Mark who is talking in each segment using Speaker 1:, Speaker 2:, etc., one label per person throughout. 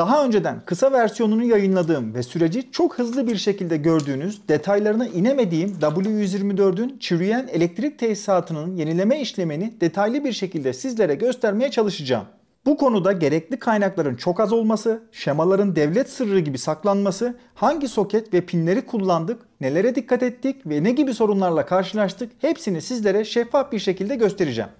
Speaker 1: Daha önceden kısa versiyonunu yayınladığım ve süreci çok hızlı bir şekilde gördüğünüz detaylarına inemediğim W124'ün çürüyen elektrik tesisatının yenileme işlemini detaylı bir şekilde sizlere göstermeye çalışacağım. Bu konuda gerekli kaynakların çok az olması, şemaların devlet sırrı gibi saklanması, hangi soket ve pinleri kullandık, nelere dikkat ettik ve ne gibi sorunlarla karşılaştık hepsini sizlere şeffaf bir şekilde göstereceğim.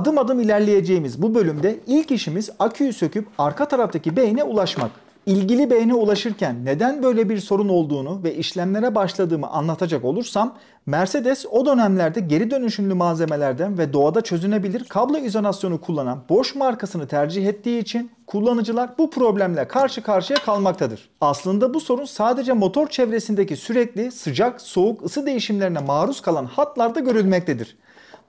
Speaker 1: adım adım ilerleyeceğimiz bu bölümde ilk işimiz aküyü söküp arka taraftaki beyne ulaşmak. İlgili beyne ulaşırken neden böyle bir sorun olduğunu ve işlemlere başladığımı anlatacak olursam Mercedes o dönemlerde geri dönüşümlü malzemelerden ve doğada çözünebilir kablo izolasyonu kullanan Bosch markasını tercih ettiği için kullanıcılar bu problemle karşı karşıya kalmaktadır. Aslında bu sorun sadece motor çevresindeki sürekli sıcak, soğuk, ısı değişimlerine maruz kalan hatlarda görülmektedir.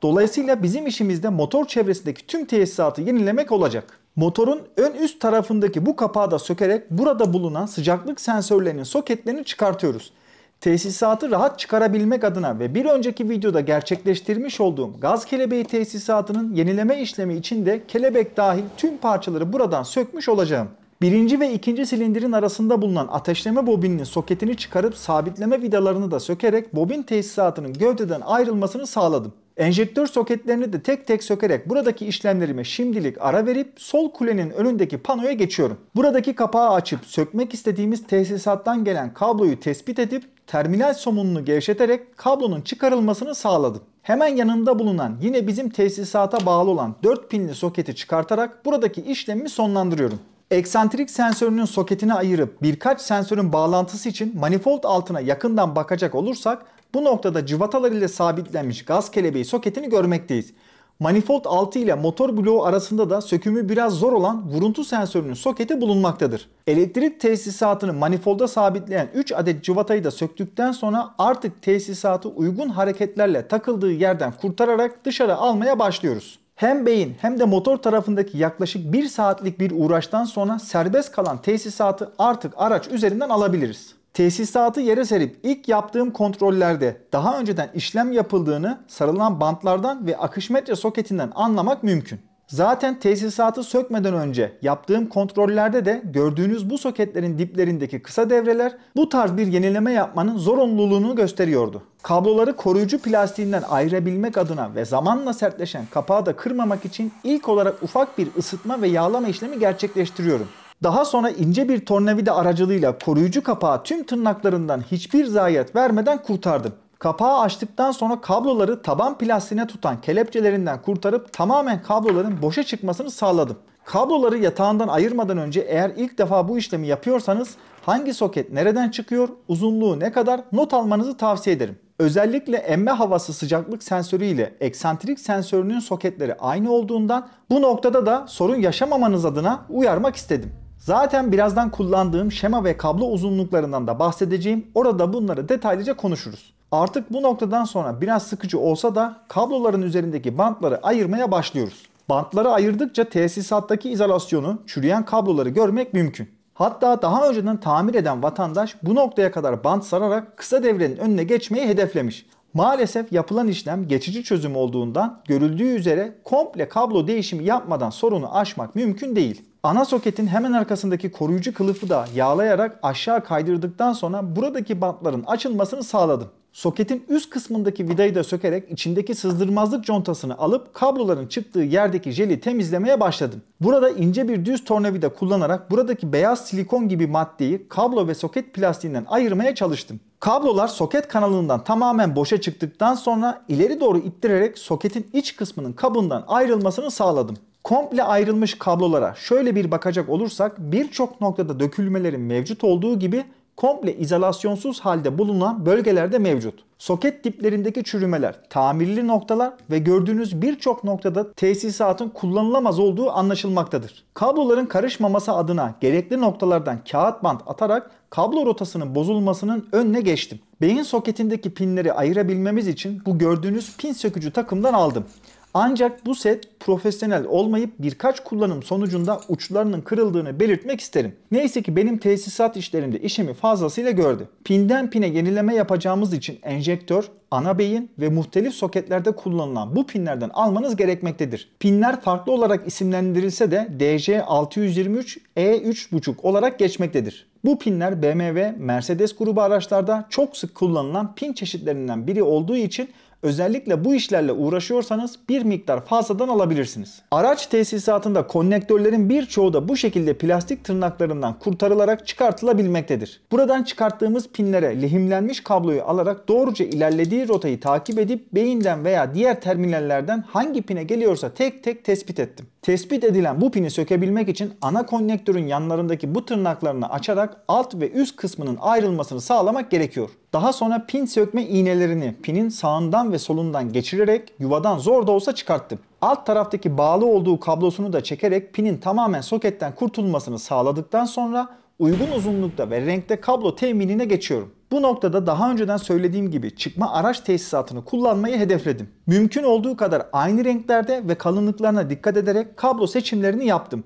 Speaker 1: Dolayısıyla bizim işimizde motor çevresindeki tüm tesisatı yenilemek olacak. Motorun ön üst tarafındaki bu kapağı da sökerek burada bulunan sıcaklık sensörlerinin soketlerini çıkartıyoruz. Tesisatı rahat çıkarabilmek adına ve bir önceki videoda gerçekleştirmiş olduğum gaz kelebeği tesisatının yenileme işlemi için de kelebek dahil tüm parçaları buradan sökmüş olacağım. Birinci ve ikinci silindirin arasında bulunan ateşleme bobininin soketini çıkarıp sabitleme vidalarını da sökerek bobin tesisatının gövdeden ayrılmasını sağladım. Enjektör soketlerini de tek tek sökerek buradaki işlemlerime şimdilik ara verip sol kulenin önündeki panoya geçiyorum. Buradaki kapağı açıp sökmek istediğimiz tesisattan gelen kabloyu tespit edip terminal somununu gevşeterek kablonun çıkarılmasını sağladım. Hemen yanında bulunan yine bizim tesisata bağlı olan 4 pinli soketi çıkartarak buradaki işlemi sonlandırıyorum. Eksantrik sensörünün soketini ayırıp birkaç sensörün bağlantısı için manifold altına yakından bakacak olursak bu noktada cıvatalar ile sabitlenmiş gaz kelebeği soketini görmekteyiz. Manifold altı ile motor bloğu arasında da sökümü biraz zor olan vuruntu sensörünün soketi bulunmaktadır. Elektrik tesisatını manifolda sabitleyen 3 adet cıvatayı da söktükten sonra artık tesisatı uygun hareketlerle takıldığı yerden kurtararak dışarı almaya başlıyoruz. Hem beyin hem de motor tarafındaki yaklaşık 1 saatlik bir uğraştan sonra serbest kalan tesisatı artık araç üzerinden alabiliriz. Tesisatı yere serip ilk yaptığım kontrollerde daha önceden işlem yapıldığını sarılan bantlardan ve akış metre soketinden anlamak mümkün. Zaten tesisatı sökmeden önce yaptığım kontrollerde de gördüğünüz bu soketlerin diplerindeki kısa devreler bu tarz bir yenileme yapmanın zorunluluğunu gösteriyordu. Kabloları koruyucu plastiğinden ayırabilmek adına ve zamanla sertleşen kapağı da kırmamak için ilk olarak ufak bir ısıtma ve yağlama işlemi gerçekleştiriyorum. Daha sonra ince bir tornavida aracılığıyla koruyucu kapağı tüm tırnaklarından hiçbir zayiat vermeden kurtardım. Kapağı açtıktan sonra kabloları taban plastiğine tutan kelepçelerinden kurtarıp tamamen kabloların boşa çıkmasını sağladım. Kabloları yatağından ayırmadan önce eğer ilk defa bu işlemi yapıyorsanız hangi soket nereden çıkıyor, uzunluğu ne kadar not almanızı tavsiye ederim. Özellikle emme havası sıcaklık sensörü ile eksantrik sensörünün soketleri aynı olduğundan bu noktada da sorun yaşamamanız adına uyarmak istedim. Zaten birazdan kullandığım şema ve kablo uzunluklarından da bahsedeceğim. Orada bunları detaylıca konuşuruz. Artık bu noktadan sonra biraz sıkıcı olsa da kabloların üzerindeki bantları ayırmaya başlıyoruz. Bantları ayırdıkça tesisattaki izolasyonu, çürüyen kabloları görmek mümkün. Hatta daha önceden tamir eden vatandaş bu noktaya kadar bant sararak kısa devrenin önüne geçmeyi hedeflemiş. Maalesef yapılan işlem geçici çözüm olduğundan görüldüğü üzere komple kablo değişimi yapmadan sorunu aşmak mümkün değil. Ana soketin hemen arkasındaki koruyucu kılıfı da yağlayarak aşağı kaydırdıktan sonra buradaki bantların açılmasını sağladım. Soketin üst kısmındaki vidayı da sökerek içindeki sızdırmazlık contasını alıp kabloların çıktığı yerdeki jeli temizlemeye başladım. Burada ince bir düz tornavida kullanarak buradaki beyaz silikon gibi maddeyi kablo ve soket plastiğinden ayırmaya çalıştım. Kablolar soket kanalından tamamen boşa çıktıktan sonra ileri doğru ittirerek soketin iç kısmının kabından ayrılmasını sağladım komple ayrılmış kablolara şöyle bir bakacak olursak birçok noktada dökülmelerin mevcut olduğu gibi komple izolasyonsuz halde bulunan bölgelerde mevcut. Soket diplerindeki çürümeler, tamirli noktalar ve gördüğünüz birçok noktada tesisatın kullanılamaz olduğu anlaşılmaktadır. Kabloların karışmaması adına gerekli noktalardan kağıt bant atarak kablo rotasının bozulmasının önüne geçtim. Beyin soketindeki pinleri ayırabilmemiz için bu gördüğünüz pin sökücü takımdan aldım. Ancak bu set profesyonel olmayıp birkaç kullanım sonucunda uçlarının kırıldığını belirtmek isterim. Neyse ki benim tesisat işlerimde işimi fazlasıyla gördü. Pinden pine yenileme yapacağımız için enjektör, ana beyin ve muhtelif soketlerde kullanılan bu pinlerden almanız gerekmektedir. Pinler farklı olarak isimlendirilse de DC623 E3.5 olarak geçmektedir. Bu pinler BMW, Mercedes grubu araçlarda çok sık kullanılan pin çeşitlerinden biri olduğu için Özellikle bu işlerle uğraşıyorsanız bir miktar fazladan alabilirsiniz. Araç tesisatında konnektörlerin birçoğu da bu şekilde plastik tırnaklarından kurtarılarak çıkartılabilmektedir. Buradan çıkarttığımız pinlere lehimlenmiş kabloyu alarak doğruca ilerlediği rotayı takip edip beyinden veya diğer terminallerden hangi pine geliyorsa tek tek tespit ettim. Tespit edilen bu pini sökebilmek için ana konnektörün yanlarındaki bu tırnaklarını açarak alt ve üst kısmının ayrılmasını sağlamak gerekiyor. Daha sonra pin sökme iğnelerini pinin sağından ve solundan geçirerek yuvadan zor da olsa çıkarttım. Alt taraftaki bağlı olduğu kablosunu da çekerek pinin tamamen soketten kurtulmasını sağladıktan sonra uygun uzunlukta ve renkte kablo teminine geçiyorum. Bu noktada daha önceden söylediğim gibi çıkma araç tesisatını kullanmayı hedefledim. Mümkün olduğu kadar aynı renklerde ve kalınlıklarına dikkat ederek kablo seçimlerini yaptım.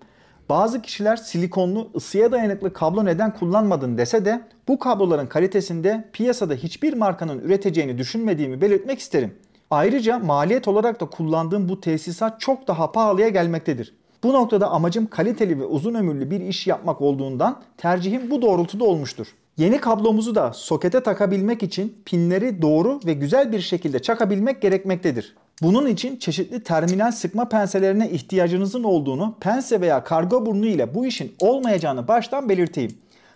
Speaker 1: Bazı kişiler silikonlu ısıya dayanıklı kablo neden kullanmadın dese de bu kabloların kalitesinde piyasada hiçbir markanın üreteceğini düşünmediğimi belirtmek isterim. Ayrıca maliyet olarak da kullandığım bu tesisat çok daha pahalıya gelmektedir. Bu noktada amacım kaliteli ve uzun ömürlü bir iş yapmak olduğundan tercihim bu doğrultuda olmuştur. Yeni kablomuzu da sokete takabilmek için pinleri doğru ve güzel bir şekilde çakabilmek gerekmektedir. Bunun için çeşitli terminal sıkma penselerine ihtiyacınızın olduğunu pense veya kargo burnu ile bu işin olmayacağını baştan belirteyim.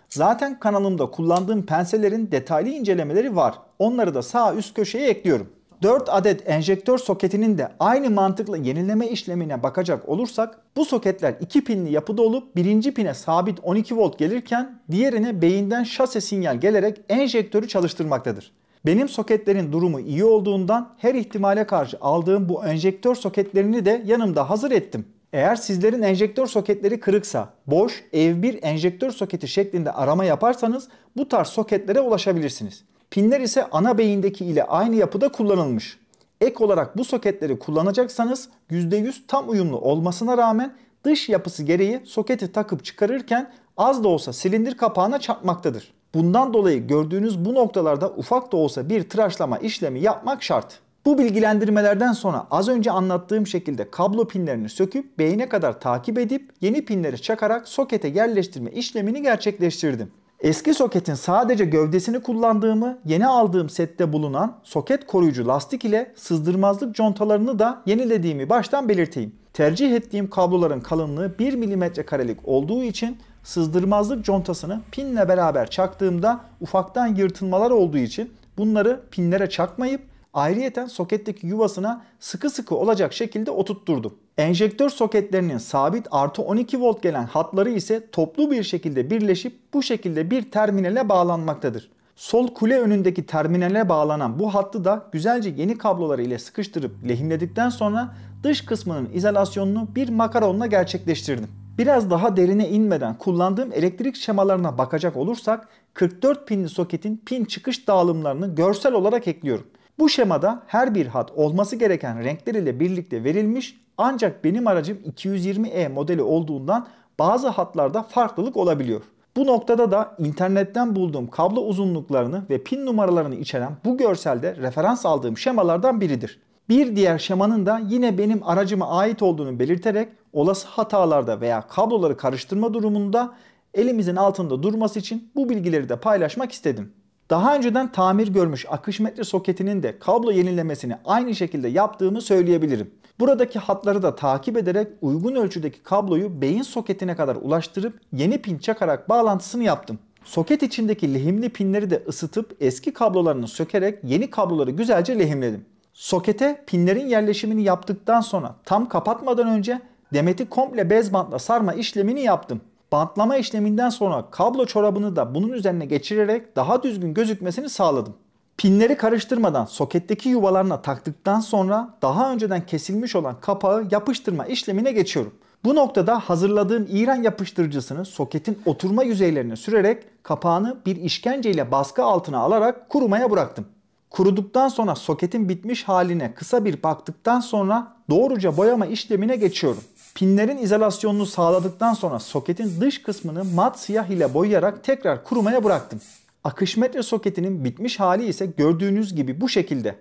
Speaker 1: Zaten kanalımda kullandığım penselerin detaylı incelemeleri var. Onları da sağ üst köşeye ekliyorum. 4 adet enjektör soketinin de aynı mantıkla yenileme işlemine bakacak olursak bu soketler 2 pinli yapıda olup birinci pine sabit 12 volt gelirken diğerine beyinden şase sinyal gelerek enjektörü çalıştırmaktadır. Benim soketlerin durumu iyi olduğundan her ihtimale karşı aldığım bu enjektör soketlerini de yanımda hazır ettim. Eğer sizlerin enjektör soketleri kırıksa, boş, ev1 enjektör soketi şeklinde arama yaparsanız bu tarz soketlere ulaşabilirsiniz. Pinler ise ana beyindeki ile aynı yapıda kullanılmış. Ek olarak bu soketleri kullanacaksanız %100 tam uyumlu olmasına rağmen dış yapısı gereği soketi takıp çıkarırken az da olsa silindir kapağına çarpmaktadır. Bundan dolayı gördüğünüz bu noktalarda ufak da olsa bir tıraşlama işlemi yapmak şart. Bu bilgilendirmelerden sonra az önce anlattığım şekilde kablo pinlerini söküp beyne kadar takip edip yeni pinleri çakarak sokete yerleştirme işlemini gerçekleştirdim. Eski soketin sadece gövdesini kullandığımı, yeni aldığım sette bulunan soket koruyucu lastik ile sızdırmazlık contalarını da yenilediğimi baştan belirteyim. Tercih ettiğim kabloların kalınlığı 1 mm karelik olduğu için sızdırmazlık contasını pinle beraber çaktığımda ufaktan yırtılmalar olduğu için bunları pinlere çakmayıp ayrıyeten soketteki yuvasına sıkı sıkı olacak şekilde oturtturdum. Enjektör soketlerinin sabit artı 12 volt gelen hatları ise toplu bir şekilde birleşip bu şekilde bir terminale bağlanmaktadır. Sol kule önündeki terminale bağlanan bu hattı da güzelce yeni kablolar ile sıkıştırıp lehimledikten sonra dış kısmının izolasyonunu bir makaronla gerçekleştirdim. Biraz daha derine inmeden kullandığım elektrik şemalarına bakacak olursak 44 pinli soketin pin çıkış dağılımlarını görsel olarak ekliyorum. Bu şemada her bir hat olması gereken renkler ile birlikte verilmiş ancak benim aracım 220e modeli olduğundan bazı hatlarda farklılık olabiliyor. Bu noktada da internetten bulduğum kablo uzunluklarını ve pin numaralarını içeren bu görselde referans aldığım şemalardan biridir. Bir diğer şemanın da yine benim aracıma ait olduğunu belirterek olası hatalarda veya kabloları karıştırma durumunda elimizin altında durması için bu bilgileri de paylaşmak istedim. Daha önceden tamir görmüş akış metre soketinin de kablo yenilemesini aynı şekilde yaptığımı söyleyebilirim. Buradaki hatları da takip ederek uygun ölçüdeki kabloyu beyin soketine kadar ulaştırıp yeni pin çakarak bağlantısını yaptım. Soket içindeki lehimli pinleri de ısıtıp eski kablolarını sökerek yeni kabloları güzelce lehimledim. Sokete pinlerin yerleşimini yaptıktan sonra tam kapatmadan önce demeti komple bez bantla sarma işlemini yaptım bantlama işleminden sonra kablo çorabını da bunun üzerine geçirerek daha düzgün gözükmesini sağladım. Pinleri karıştırmadan soketteki yuvalarına taktıktan sonra daha önceden kesilmiş olan kapağı yapıştırma işlemine geçiyorum. Bu noktada hazırladığım İran yapıştırıcısını soketin oturma yüzeylerine sürerek kapağını bir işkenceyle baskı altına alarak kurumaya bıraktım. Kuruduktan sonra soketin bitmiş haline kısa bir baktıktan sonra doğruca boyama işlemine geçiyorum. Pinlerin izolasyonunu sağladıktan sonra soketin dış kısmını mat siyah ile boyayarak tekrar kurumaya bıraktım. Akışmetre soketinin bitmiş hali ise gördüğünüz gibi bu şekilde.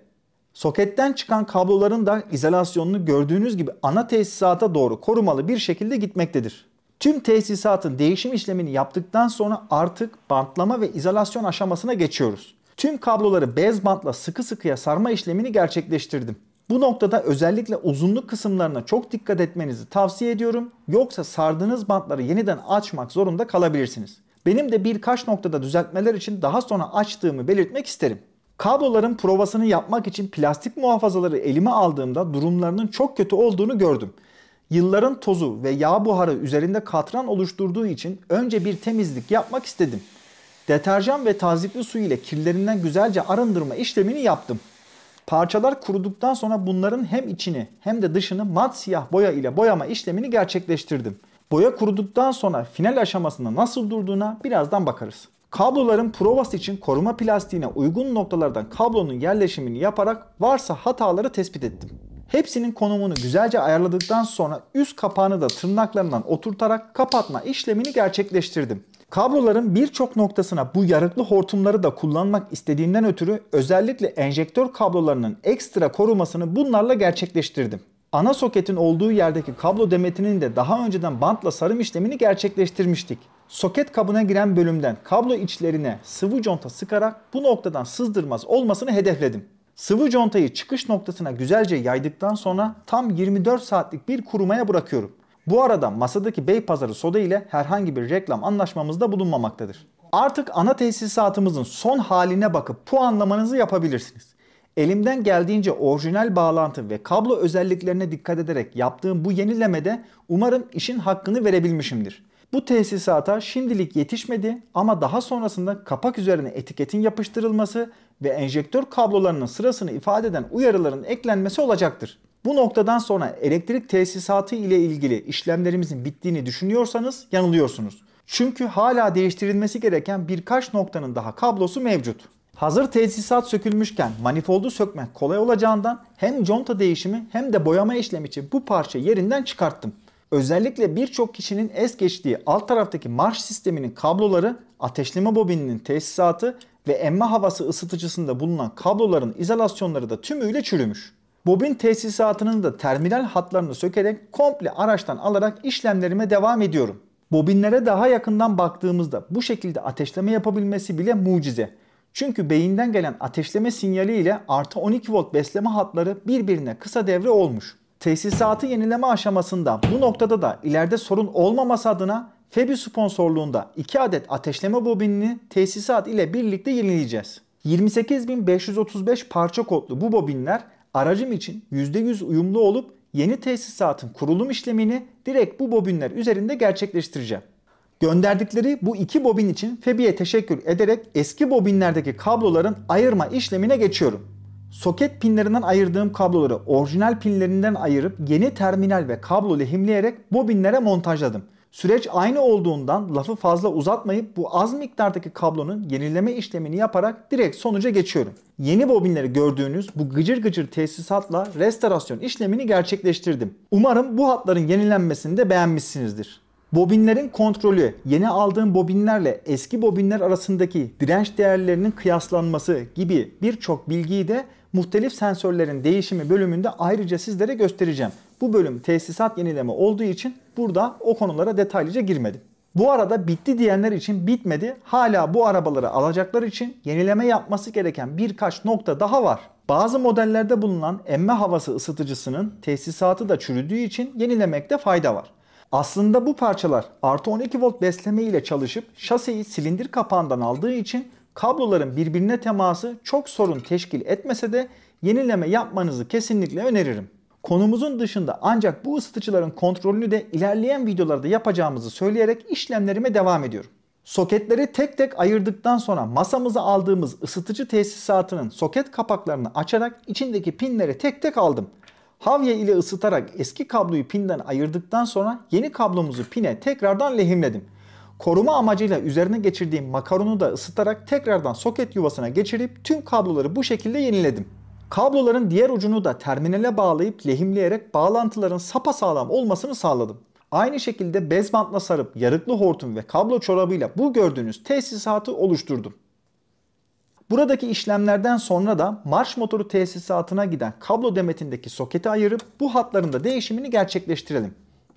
Speaker 1: Soketten çıkan kabloların da izolasyonunu gördüğünüz gibi ana tesisata doğru korumalı bir şekilde gitmektedir. Tüm tesisatın değişim işlemini yaptıktan sonra artık bantlama ve izolasyon aşamasına geçiyoruz. Tüm kabloları bez bantla sıkı sıkıya sarma işlemini gerçekleştirdim. Bu noktada özellikle uzunluk kısımlarına çok dikkat etmenizi tavsiye ediyorum. Yoksa sardığınız bantları yeniden açmak zorunda kalabilirsiniz. Benim de birkaç noktada düzeltmeler için daha sonra açtığımı belirtmek isterim. Kabloların provasını yapmak için plastik muhafazaları elime aldığımda durumlarının çok kötü olduğunu gördüm. Yılların tozu ve yağ buharı üzerinde katran oluşturduğu için önce bir temizlik yapmak istedim. Deterjan ve tazikli su ile kirlerinden güzelce arındırma işlemini yaptım. Parçalar kuruduktan sonra bunların hem içini hem de dışını mat siyah boya ile boyama işlemini gerçekleştirdim. Boya kuruduktan sonra final aşamasında nasıl durduğuna birazdan bakarız. Kabloların provası için koruma plastiğine uygun noktalardan kablonun yerleşimini yaparak varsa hataları tespit ettim. Hepsinin konumunu güzelce ayarladıktan sonra üst kapağını da tırnaklarından oturtarak kapatma işlemini gerçekleştirdim. Kabloların birçok noktasına bu yarıklı hortumları da kullanmak istediğimden ötürü özellikle enjektör kablolarının ekstra korumasını bunlarla gerçekleştirdim. Ana soketin olduğu yerdeki kablo demetinin de daha önceden bantla sarım işlemini gerçekleştirmiştik. Soket kabına giren bölümden kablo içlerine sıvı conta sıkarak bu noktadan sızdırmaz olmasını hedefledim. Sıvı contayı çıkış noktasına güzelce yaydıktan sonra tam 24 saatlik bir kurumaya bırakıyorum. Bu arada masadaki Bey Beypazarı Soda ile herhangi bir reklam anlaşmamızda bulunmamaktadır. Artık ana tesisatımızın son haline bakıp puanlamanızı yapabilirsiniz. Elimden geldiğince orijinal bağlantı ve kablo özelliklerine dikkat ederek yaptığım bu yenilemede umarım işin hakkını verebilmişimdir. Bu tesisata şimdilik yetişmedi ama daha sonrasında kapak üzerine etiketin yapıştırılması ve enjektör kablolarının sırasını ifade eden uyarıların eklenmesi olacaktır. Bu noktadan sonra elektrik tesisatı ile ilgili işlemlerimizin bittiğini düşünüyorsanız yanılıyorsunuz. Çünkü hala değiştirilmesi gereken birkaç noktanın daha kablosu mevcut. Hazır tesisat sökülmüşken manifoldu sökmek kolay olacağından hem conta değişimi hem de boyama işlemi için bu parça yerinden çıkarttım. Özellikle birçok kişinin es geçtiği alt taraftaki marş sisteminin kabloları, ateşleme bobininin tesisatı ve emme havası ısıtıcısında bulunan kabloların izolasyonları da tümüyle çürümüş. Bobin tesisatının da terminal hatlarını sökerek komple araçtan alarak işlemlerime devam ediyorum. Bobinlere daha yakından baktığımızda bu şekilde ateşleme yapabilmesi bile mucize. Çünkü beyinden gelen ateşleme sinyali ile artı 12 volt besleme hatları birbirine kısa devre olmuş. Tesisatı yenileme aşamasında bu noktada da ileride sorun olmaması adına FEBI sponsorluğunda 2 adet ateşleme bobinini tesisat ile birlikte yenileyeceğiz. 28535 parça kodlu bu bobinler aracım için %100 uyumlu olup yeni tesisatın kurulum işlemini direkt bu bobinler üzerinde gerçekleştireceğim. Gönderdikleri bu iki bobin için FEBİ'ye teşekkür ederek eski bobinlerdeki kabloların ayırma işlemine geçiyorum. Soket pinlerinden ayırdığım kabloları orijinal pinlerinden ayırıp yeni terminal ve kablo lehimleyerek bobinlere montajladım. Süreç aynı olduğundan lafı fazla uzatmayıp bu az miktardaki kablonun yenileme işlemini yaparak direkt sonuca geçiyorum. Yeni bobinleri gördüğünüz bu gıcır gıcır tesisatla restorasyon işlemini gerçekleştirdim. Umarım bu hatların yenilenmesini de beğenmişsinizdir. Bobinlerin kontrolü, yeni aldığım bobinlerle eski bobinler arasındaki direnç değerlerinin kıyaslanması gibi birçok bilgiyi de muhtelif sensörlerin değişimi bölümünde ayrıca sizlere göstereceğim. Bu bölüm tesisat yenileme olduğu için Burada o konulara detaylıca girmedim. Bu arada bitti diyenler için bitmedi. Hala bu arabaları alacaklar için yenileme yapması gereken birkaç nokta daha var. Bazı modellerde bulunan emme havası ısıtıcısının tesisatı da çürüdüğü için yenilemekte fayda var. Aslında bu parçalar artı 12 volt besleme ile çalışıp şaseyi silindir kapağından aldığı için kabloların birbirine teması çok sorun teşkil etmese de yenileme yapmanızı kesinlikle öneririm konumuzun dışında ancak bu ısıtıcıların kontrolünü de ilerleyen videolarda yapacağımızı söyleyerek işlemlerime devam ediyorum. Soketleri tek tek ayırdıktan sonra masamıza aldığımız ısıtıcı tesisatının soket kapaklarını açarak içindeki pinleri tek tek aldım. Havye ile ısıtarak eski kabloyu pinden ayırdıktan sonra yeni kablomuzu pine tekrardan lehimledim. Koruma amacıyla üzerine geçirdiğim makaronu da ısıtarak tekrardan soket yuvasına geçirip tüm kabloları bu şekilde yeniledim. Kabloların diğer ucunu da terminale bağlayıp lehimleyerek bağlantıların sapasağlam olmasını sağladım. Aynı şekilde bez bantla sarıp yarıklı hortum ve kablo çorabıyla bu gördüğünüz tesisatı oluşturdum. Buradaki işlemlerden sonra da marş motoru tesisatına giden kablo demetindeki soketi ayırıp bu hatların da değişimini gerçekleştirelim.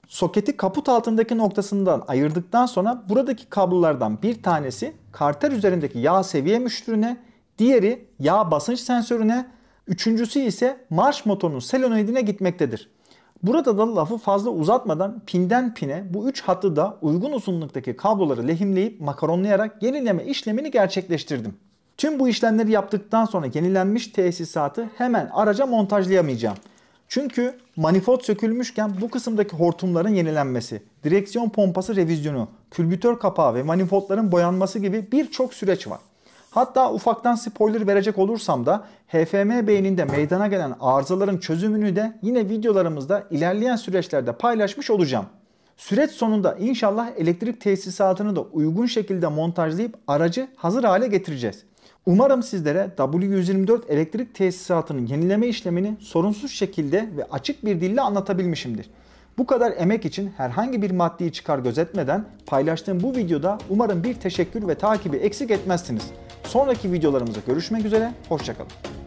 Speaker 1: Soketi kaput altındaki noktasından ayırdıktan sonra buradaki kablolardan bir tanesi karter üzerindeki yağ seviye müştürüne, diğeri yağ basınç sensörüne, Üçüncüsü ise marş motorunun solenoidine gitmektedir. Burada da lafı fazla uzatmadan pinden pine bu üç hattı da uygun uzunluktaki kabloları lehimleyip makaronlayarak yenileme işlemini gerçekleştirdim. Tüm bu işlemleri yaptıktan sonra yenilenmiş tesisatı hemen araca montajlayamayacağım. Çünkü manifold sökülmüşken bu kısımdaki hortumların yenilenmesi, direksiyon pompası revizyonu, külbütör kapağı ve manifoldların boyanması gibi birçok süreç var. Hatta ufaktan spoiler verecek olursam da HFM beyninde meydana gelen arızaların çözümünü de yine videolarımızda ilerleyen süreçlerde paylaşmış olacağım. Süreç sonunda inşallah elektrik tesisatını da uygun şekilde montajlayıp aracı hazır hale getireceğiz. Umarım sizlere W124 elektrik tesisatının yenileme işlemini sorunsuz şekilde ve açık bir dille anlatabilmişimdir. Bu kadar emek için herhangi bir maddi çıkar gözetmeden paylaştığım bu videoda umarım bir teşekkür ve takibi eksik etmezsiniz. Sonraki videolarımızda görüşmek üzere, hoşçakalın.